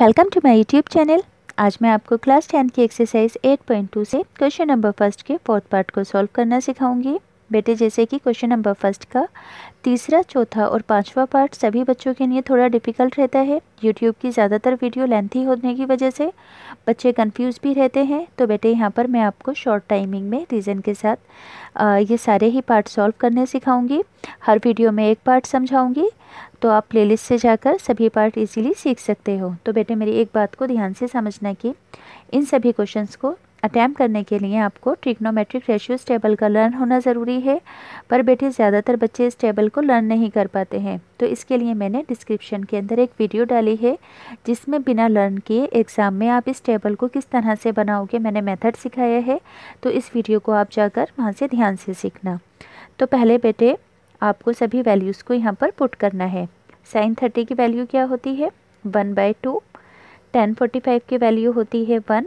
welcome to my YouTube channel आज मैं आपको क्लास टेन की एक्सरसाइज 8.2 से क्वेश्चन नंबर फर्स्ट के फोर्थ पार्ट को सॉल्व करना सिखाऊंगी बेटे जैसे कि क्वेश्चन नंबर फर्स्ट का तीसरा चौथा और पांचवा पार्ट सभी बच्चों के लिए थोड़ा डिफिकल्ट रहता है यूट्यूब की ज़्यादातर वीडियो लेंथी होने की वजह से बच्चे कंफ्यूज भी रहते हैं तो बेटे यहाँ पर मैं आपको शॉर्ट टाइमिंग में रीज़न के साथ आ, ये सारे ही पार्ट सॉल्व करने सिखाऊंगी हर वीडियो में एक पार्ट समझाऊँगी तो आप प्ले से जाकर सभी पार्ट ईजीली सीख सकते हो तो बेटे मेरी एक बात को ध्यान से समझना कि इन सभी क्वेश्चन को अटैम्प करने के लिए आपको ट्रिग्नोमेट्रिक रेशियो टेबल का लर्न होना ज़रूरी है पर बेटे ज़्यादातर बच्चे इस टेबल को लर्न नहीं कर पाते हैं तो इसके लिए मैंने डिस्क्रिप्शन के अंदर एक वीडियो डाली है जिसमें बिना लर्न किए एग्ज़ाम में आप इस टेबल को किस तरह से बनाओगे मैंने मेथड सिखाया है तो इस वीडियो को आप जाकर वहाँ से ध्यान से सीखना तो पहले बेटे आपको सभी वैल्यूज़ को यहाँ पर पुट करना है साइन थर्टी की वैल्यू क्या होती है one by two tan forty five की वैल्यू होती है वन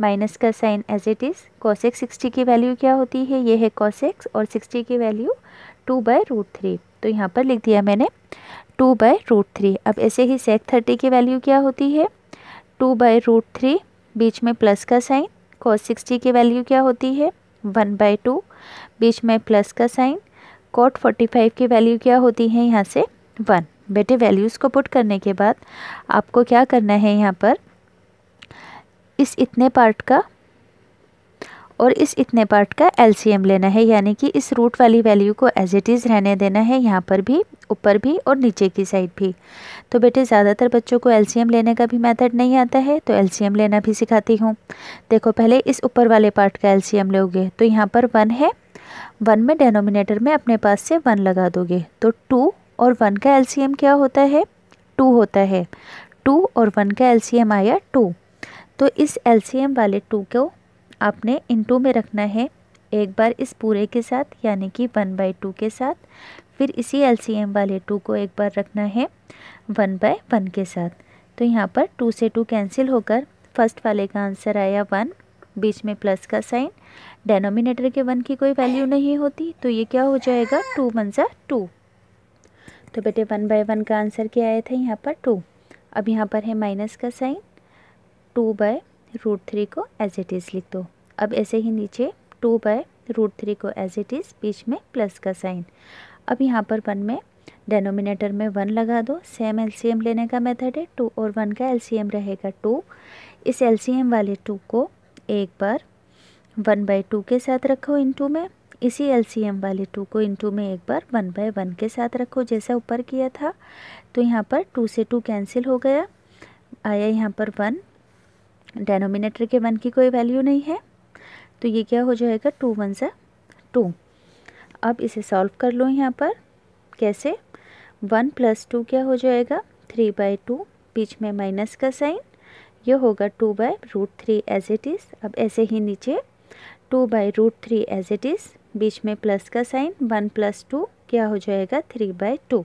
माइनस का sign as it is cosec sixty की वैल्यू क्या होती है ये है कॉसेक्स और सिक्सटी की value two by root three तो यहाँ पर लिख दिया मैंने टू बाय रूट थ्री अब ऐसे ही सेक थर्टी की वैल्यू क्या होती है टू बाय रूट थ्री बीच में प्लस का साइन कॉस सिक्सटी की वैल्यू क्या होती है वन बाय टू बीच में प्लस का साइन कॉट फोर्टी फाइव की वैल्यू क्या होती है यहाँ से वन बेटे वैल्यूज़ को पुट करने के बाद आपको क्या करना है यहाँ पर इस इतने पार्ट का और इस इतने पार्ट का एलसीएम लेना है यानी कि इस रूट वाली वैल्यू को एज इट इज़ रहने देना है यहाँ पर भी ऊपर भी और नीचे की साइड भी तो बेटे ज़्यादातर बच्चों को एलसीएम लेने का भी मेथड नहीं आता है तो एलसीएम लेना भी सिखाती हूँ देखो पहले इस ऊपर वाले पार्ट का एलसीएम लोगे तो यहाँ पर वन है वन में डेनोमिनेटर में अपने पास से वन लगा दोगे तो टू और वन का एलसीएम क्या होता है टू होता है टू और वन का एलसीएम आया टू तो इस एल वाले टू को आपने इन टू में रखना है एक बार इस पूरे के साथ यानी कि वन बाई टू के साथ फिर इसी एल वाले टू को एक बार रखना है वन बाय वन के साथ तो यहाँ पर टू से टू कैंसिल होकर फर्स्ट वाले का आंसर आया वन बीच में प्लस का साइन डेनोमिनेटर के वन की कोई वैल्यू नहीं होती तो ये क्या हो जाएगा टू वन टू तो बेटे वन बाय वन का आंसर क्या आया था यहाँ पर टू अब यहाँ पर है माइनस का sign two by root three को एज इट इज़ लिख दो अब ऐसे ही नीचे टू बाय रूट थ्री को एज इट इज़ बीच में प्लस का साइन अब यहाँ पर वन में डेनोमिनेटर में वन लगा दो सेम एम लेने का मेथड है टू और वन का एम रहेगा टू इस एम वाले टू को एक बार वन बाई टू के साथ रखो टू में इसी एम वाले टू को टू में एक बार वन बाय वन के साथ रखो जैसा ऊपर किया था तो यहाँ पर टू से टू कैंसिल हो गया आया यहाँ पर वन डेनोमिनेटर के वन की कोई वैल्यू नहीं है तो ये क्या हो जाएगा टू वन ज़ा टू अब इसे सॉल्व कर लो यहाँ पर कैसे वन प्लस टू क्या हो जाएगा थ्री बाई टू बीच में माइनस का साइन ये होगा two by root three as it is अब ऐसे ही नीचे two by root three as it is बीच में प्लस का साइन वन प्लस टू क्या हो जाएगा थ्री बाई टू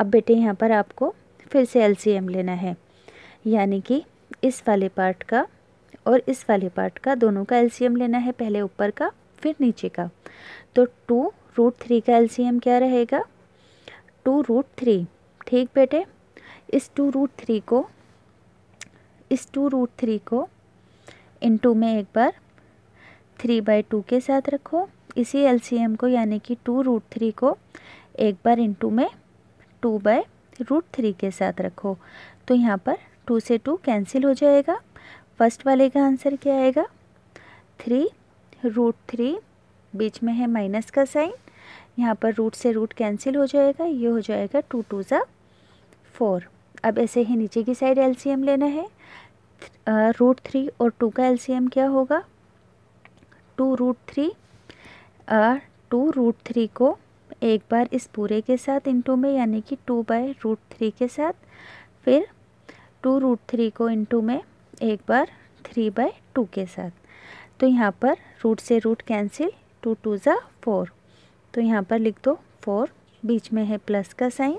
अब बेटे यहाँ पर आपको फिर से एलसीएम लेना है यानी कि इस वाले पार्ट का और इस वाले पार्ट का दोनों का एलसीएम लेना है पहले ऊपर का फिर नीचे का तो टू रूट थ्री का एलसीएम क्या रहेगा टू रूट थ्री ठीक बेटे इस टू रूट थ्री को इस टू रूट थ्री को इन टू में एक बार थ्री बाई टू के साथ रखो इसी एलसीएम को यानी कि टू रूट थ्री को एक बार इन टू में टू बाय रूट थ्री के साथ रखो तो यहाँ पर टू से टू कैंसिल हो जाएगा फर्स्ट वाले का आंसर क्या आएगा थ्री रूट थ्री बीच में है माइनस का साइन यहाँ पर रूट से रूट कैंसिल हो जाएगा ये हो जाएगा टू टू ज़ा फोर अब ऐसे ही नीचे की साइड एलसीएम लेना है रूट थ्री और टू का एलसीएम क्या होगा two root three two root three को एक बार इस पूरे के साथ इंटू में यानी कि टू बाय रूट थ्री के साथ फिर टू रूट थ्री को इंटू में एक बार थ्री बाय टू के साथ तो यहाँ पर रूट से रूट कैंसिल टू टू ज़ा फोर तो यहाँ पर लिख दो फोर बीच में है प्लस का साइन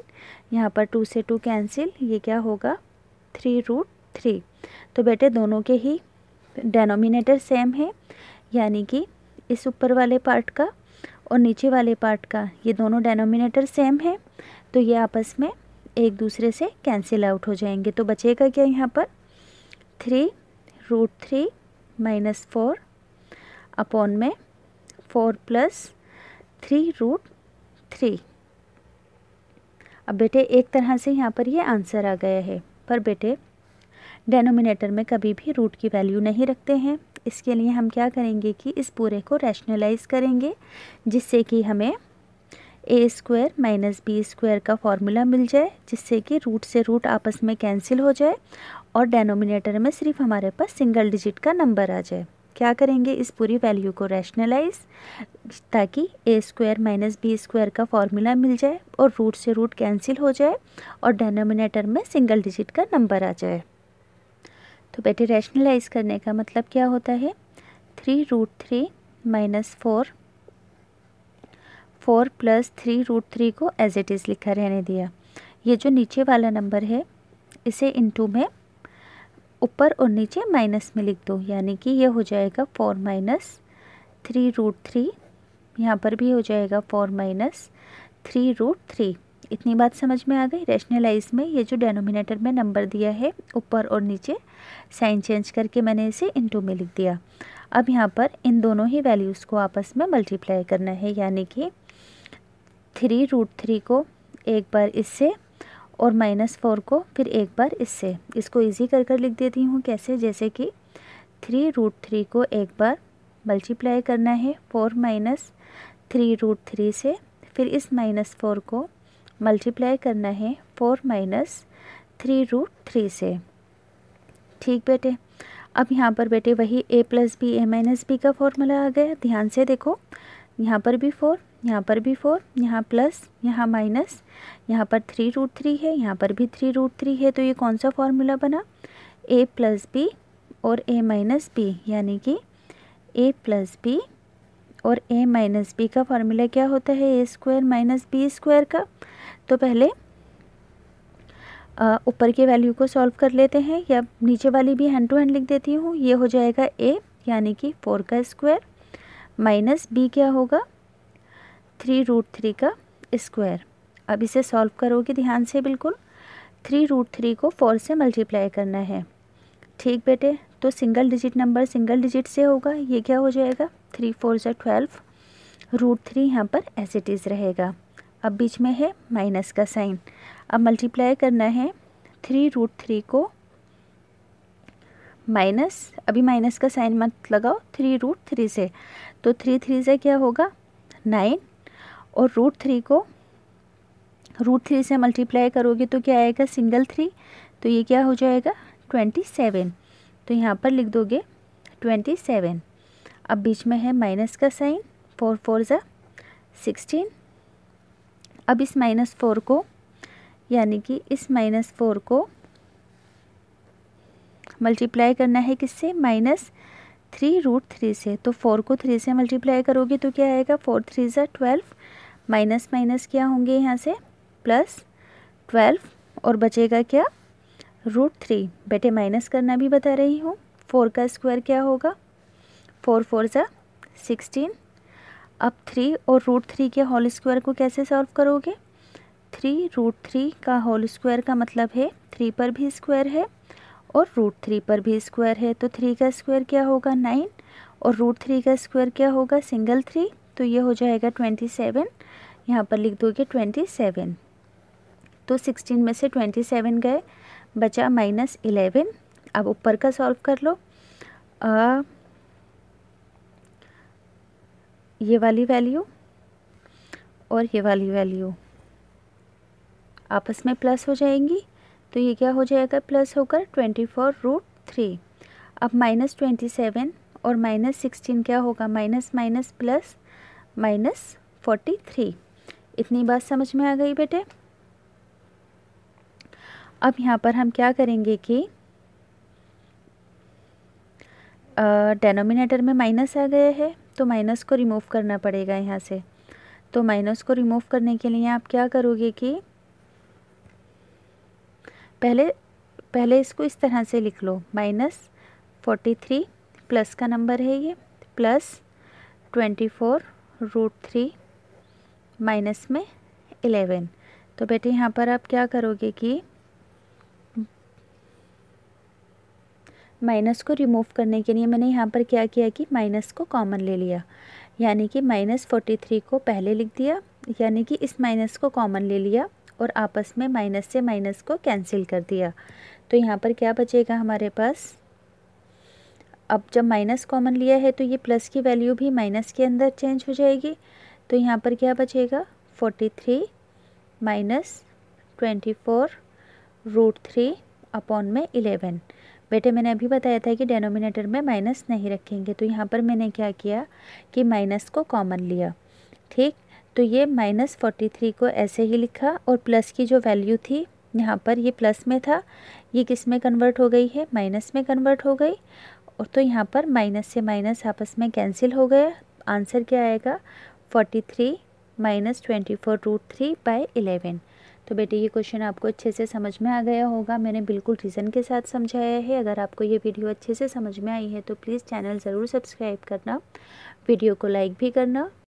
यहाँ पर टू से टू कैंसिल ये क्या होगा थ्री रूट थ्री तो बेटे दोनों के ही डेनोमिनेटर सेम है यानी कि इस ऊपर वाले पार्ट का और नीचे वाले पार्ट का ये दोनों डेनोमिनेटर सेम है तो ये आपस में एक दूसरे से कैंसिल आउट हो जाएंगे तो बचेगा क्या यहाँ पर three root three minus four upon में four plus three root three अब बेटे एक तरह से यहाँ पर ये यह आंसर आ गया है पर बेटे डेनोमिनेटर में कभी भी रूट की वैल्यू नहीं रखते हैं इसके लिए हम क्या करेंगे कि इस पूरे को रैशनलाइज करेंगे जिससे कि हमें A square minus B square का फॉर्मूला मिल जाए जिससे कि रूट से रूट आपस में कैंसिल हो जाए और डेनोमिनेटर में सिर्फ हमारे पास सिंगल डिजिट का नंबर आ जाए क्या करेंगे इस पूरी वैल्यू को रैशनलाइज ताकि A square minus B square का फॉर्मूला मिल जाए और रूट से रूट कैंसिल हो जाए और डेनोमिनेटर में सिंगल डिजिट का नंबर आ जाए तो बेटे रैशनलाइज करने का मतलब क्या होता है three root three minus four four plus three root three को एज इट इज़ लिखा रहने दिया ये जो नीचे वाला नंबर है इसे इनटू में ऊपर और नीचे माइनस में लिख दो यानी कि ये हो जाएगा four minus three root three यहाँ पर भी हो जाएगा four minus three root three इतनी बात समझ में आ गई रैशनलाइज में ये जो डेनोमिनेटर में नंबर दिया है ऊपर और नीचे साइन चेंज करके मैंने इसे इनटू में लिख दिया अब यहाँ पर इन दोनों ही वैल्यूज़ को आपस में मल्टीप्लाई करना है यानी कि थ्री रूट थ्री को एक बार इससे और माइनस फोर को फिर एक बार इससे इसको इजी कर कर लिख देती हूँ कैसे जैसे कि थ्री रूट थ्री को एक बार मल्टीप्लाई करना है four minus three root three से फिर इस माइनस फोर को मल्टीप्लाई करना है four minus three root three से ठीक बेटे अब यहाँ पर बेटे वही A plus B A minus B का फॉर्मूला आ गया ध्यान से देखो यहाँ पर भी फोर यहाँ पर भी फोर यहाँ प्लस यहाँ माइनस यहाँ पर थ्री रूट थ्री है यहाँ पर भी थ्री रूट थ्री है तो ये कौन सा फॉर्मूला बना ए प्लस बी और ए माइनस बी यानी कि ए प्लस बी और ए माइनस बी का फॉर्मूला क्या होता है A square minus B square का तो पहले ऊपर के वैल्यू को सॉल्व कर लेते हैं या नीचे वाली भी हैंड टू हैंड लिख देती हूँ ये हो जाएगा ए यानी कि फोर का स्क्वायर माइनस बी क्या होगा थ्री रूट थ्री का स्क्वायर अब इसे सॉल्व करोगे ध्यान से बिल्कुल थ्री रूट थ्री को फोर से मल्टीप्लाई करना है ठीक बेटे तो single digit number single digit से होगा ये क्या हो जाएगा थ्री फोर से ट्वेल्व रूट थ्री यहाँ पर एज इट इज़ रहेगा अब बीच में है माइनस का साइन अब मल्टीप्लाई करना है थ्री रूट थ्री को माइनस अभी माइनस का साइन मत लगाओ थ्री रूट थ्री से तो थ्री थ्री से क्या होगा नाइन और रूट थ्री को रूट थ्री से मल्टीप्लाई करोगे तो क्या आएगा सिंगल थ्री तो ये क्या हो जाएगा ट्वेंटी सेवन तो यहाँ पर लिख दोगे ट्वेंटी सेवन अब बीच में है माइनस का साइन फोर फोर ज़ा सिक्सटीन अब इस माइनस फोर को यानी कि इस माइनस फोर को मल्टीप्लाई करना है किससे माइनस थ्री रूट थ्री से तो फोर को थ्री से मल्टीप्लाई करोगे तो क्या आएगा फोर थ्री ज़ा ट्वेल्व माइनस माइनस क्या होंगे यहाँ से प्लस ट्वेल्व और बचेगा क्या रूट थ्री बेटे माइनस करना भी बता रही हूँ फोर का स्क्वायर क्या होगा फोर फोर सा सिक्सटीन अब थ्री और रूट थ्री के होल स्क्वायर को कैसे सॉल्व करोगे थ्री रूट थ्री का होल स्क्वायर का मतलब है थ्री पर भी स्क्वायर है और रूट थ्री पर भी स्क्वायर है तो थ्री का स्क्वायर क्या होगा नाइन और रूट थ्री का स्क्वायर क्या होगा सिंगल थ्री तो ये हो जाएगा ट्वेंटी सेवन यहाँ पर लिख दोगे ट्वेंटी सेवन तो सिक्सटीन में से ट्वेंटी सेवन गए बचा माइनस इलेवन अब ऊपर का सॉल्व कर लो आ, ये वाली वैल्यू और ये वाली वैल्यू आपस में प्लस हो जाएंगी तो ये क्या हो जाएगा प्लस होकर ट्वेंटी फोर रूट थ्री अब माइनस ट्वेंटी सेवन और माइनस सिक्सटीन क्या होगा minus minus plus minus forty three इतनी बात समझ में आ गई बेटे अब यहाँ पर हम क्या करेंगे कि डेनोमिनेटर में माइनस आ गया है तो माइनस को रिमूव करना पड़ेगा यहाँ से तो माइनस को रिमूव करने के लिए आप क्या करोगे कि पहले पहले इसको इस तरह से लिख लो माइनस फोर्टी थ्री प्लस का नंबर है ये plus twenty four root three minus में इलेवन तो बेटे यहाँ पर आप क्या करोगे कि माइनस को रिमूव करने के लिए मैंने यहाँ पर क्या किया कि माइनस को कॉमन ले लिया यानी कि माइनस फोर्टी थ्री को पहले लिख दिया यानी कि इस माइनस को कॉमन ले लिया और आपस में माइनस से माइनस को कैंसिल कर दिया तो यहाँ पर क्या बचेगा हमारे पास अब जब माइनस कॉमन लिया है तो ये प्लस की वैल्यू भी माइनस के अंदर चेंज हो जाएगी तो यहाँ पर क्या बचेगा forty three minus twenty four root three upon में इलेवन बेटे मैंने अभी बताया था कि डेनोमिनेटर में माइनस नहीं रखेंगे तो यहाँ पर मैंने क्या किया कि माइनस को कॉमन लिया ठीक तो ये माइनस फोर्टी थ्री को ऐसे ही लिखा और प्लस की जो वैल्यू थी यहाँ पर ये प्लस में था ये किस में कन्वर्ट हो गई है माइनस में कन्वर्ट हो गई और तो यहाँ पर माइनस से माइनस आपस में कैंसिल हो गया आंसर क्या आएगा forty three minus twenty four root three by eleven तो बेटे ये क्वेश्चन आपको अच्छे से समझ में आ गया होगा मैंने बिल्कुल रीज़न के साथ समझाया है अगर आपको ये वीडियो अच्छे से समझ में आई है तो प्लीज़ चैनल ज़रूर सब्सक्राइब करना वीडियो को लाइक भी करना